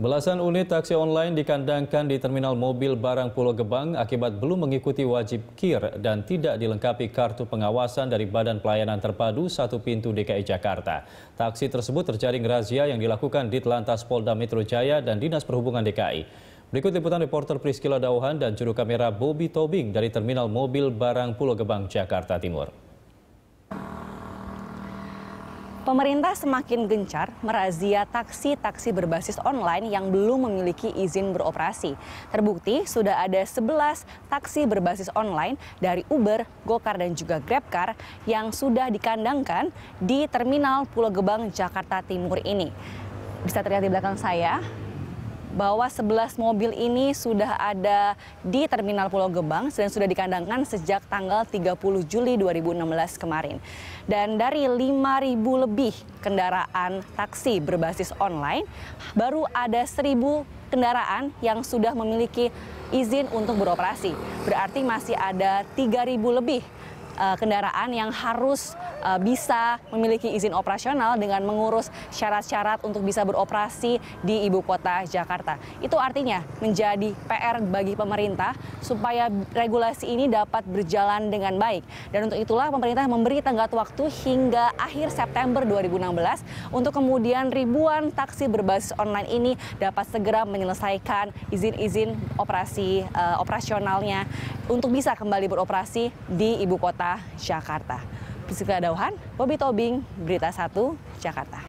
Belasan unit taksi online dikandangkan di terminal mobil barang Pulau Gebang akibat belum mengikuti wajib KIR dan tidak dilengkapi kartu pengawasan dari Badan Pelayanan Terpadu Satu Pintu DKI Jakarta. Taksi tersebut terjaring razia yang dilakukan di Telantas Polda Metro Jaya dan Dinas Perhubungan DKI. Berikut liputan reporter Priscila Dauhan dan juru kamera Bobby Tobing dari Terminal Mobil Barang Pulau Gebang, Jakarta Timur. Pemerintah semakin gencar merazia taksi-taksi berbasis online yang belum memiliki izin beroperasi. Terbukti sudah ada 11 taksi berbasis online dari Uber, Gokar dan juga Grabcar yang sudah dikandangkan di Terminal Pulau Gebang, Jakarta Timur ini. Bisa terlihat di belakang saya, bahwa 11 mobil ini sudah ada di Terminal Pulau Gebang dan sudah dikandangkan sejak tanggal 30 Juli 2016 kemarin. Dan dari 5.000 lebih kendaraan taksi berbasis online, baru ada 1.000 kendaraan yang sudah memiliki izin untuk beroperasi. Berarti masih ada 3.000 lebih uh, kendaraan yang harus uh, bisa memiliki izin operasional dengan mengurus syarat-syarat untuk bisa beroperasi di ibu kota Jakarta. Itu artinya menjadi PR bagi pemerintah supaya regulasi ini dapat berjalan dengan baik. Dan untuk itulah pemerintah memberi tenggat waktu hingga akhir September 2016 untuk kemudian ribuan taksi berbasis online ini dapat segera menyelesaikan izin-izin operasi uh, operasionalnya untuk bisa kembali beroperasi di ibu kota Jakarta. Priscila Dauhan, Bobby Tobing, Berita 1, Jakarta.